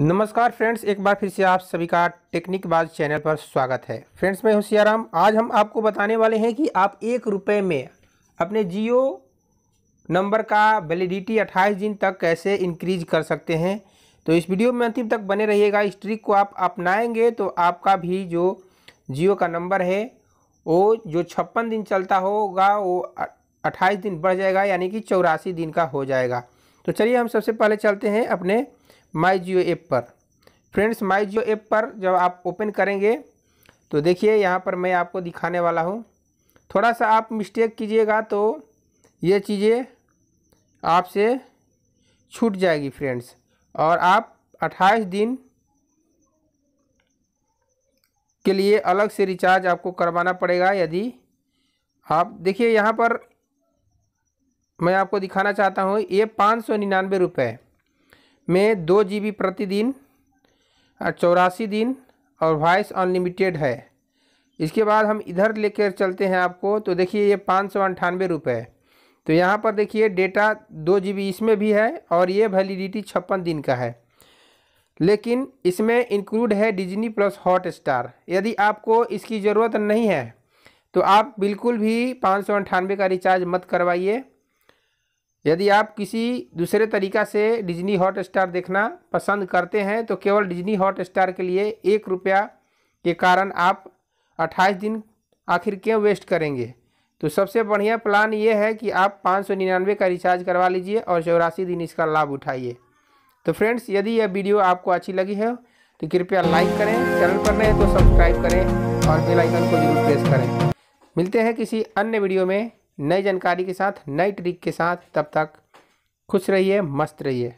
नमस्कार फ्रेंड्स एक बार फिर से आप सभी का टेक्निक बाज चैनल पर स्वागत है फ्रेंड्स मैं होशियाराम आज हम आपको बताने वाले हैं कि आप एक रुपये में अपने जियो नंबर का वैलिडिटी 28 दिन तक कैसे इंक्रीज कर सकते हैं तो इस वीडियो में अंतिम तक बने रहिएगा इस ट्रिक को आप अपनाएंगे तो आपका भी जो जियो का नंबर है वो जो छप्पन दिन चलता होगा वो अट्ठाईस दिन बढ़ जाएगा यानी कि चौरासी दिन का हो जाएगा तो चलिए हम सबसे पहले चलते हैं अपने माई जियो ऐप पर फ्रेंड्स माई जियो ऐप पर जब आप ओपन करेंगे तो देखिए यहाँ पर मैं आपको दिखाने वाला हूँ थोड़ा सा आप मिस्टेक कीजिएगा तो ये चीज़ें आपसे छूट जाएगी फ्रेंड्स और आप 28 दिन के लिए अलग से रिचार्ज आपको करवाना पड़ेगा यदि आप देखिए यहाँ पर मैं आपको दिखाना चाहता हूँ ये पाँच सौ निन्यानवे रुपये में दो जी बी प्रतिदिन चौरासी दिन और वॉइस अनलिमिटेड है इसके बाद हम इधर लेकर चलते हैं आपको तो देखिए ये पाँच सौ अंठानवे रुपये तो यहाँ पर देखिए डेटा दो जी इसमें भी है और ये वैलिडिटी छप्पन दिन का है लेकिन इसमें इंक्लूड है डिजनी प्लस हॉट स्टार यदि आपको इसकी ज़रूरत नहीं है तो आप बिल्कुल भी पाँच सौ अंठानवे का रिचार्ज मत करवाइए यदि आप किसी दूसरे तरीका से डिज्नी हॉट स्टार देखना पसंद करते हैं तो केवल डिज्नी हॉट स्टार के लिए एक रुपया के कारण आप 28 दिन आखिर क्यों वेस्ट करेंगे तो सबसे बढ़िया प्लान ये है कि आप पाँच सौ निन्यानवे का रिचार्ज करवा लीजिए और चौरासी दिन इसका लाभ उठाइए तो फ्रेंड्स यदि यह वीडियो आपको अच्छी लगी है तो कृपया लाइक करें चैनल पर नए तो सब्सक्राइब करें और बेल आइकन को जरूर प्रेस करें मिलते हैं किसी अन्य वीडियो में नई जानकारी के साथ नई ट्रिक के साथ तब तक खुश रहिए मस्त रहिए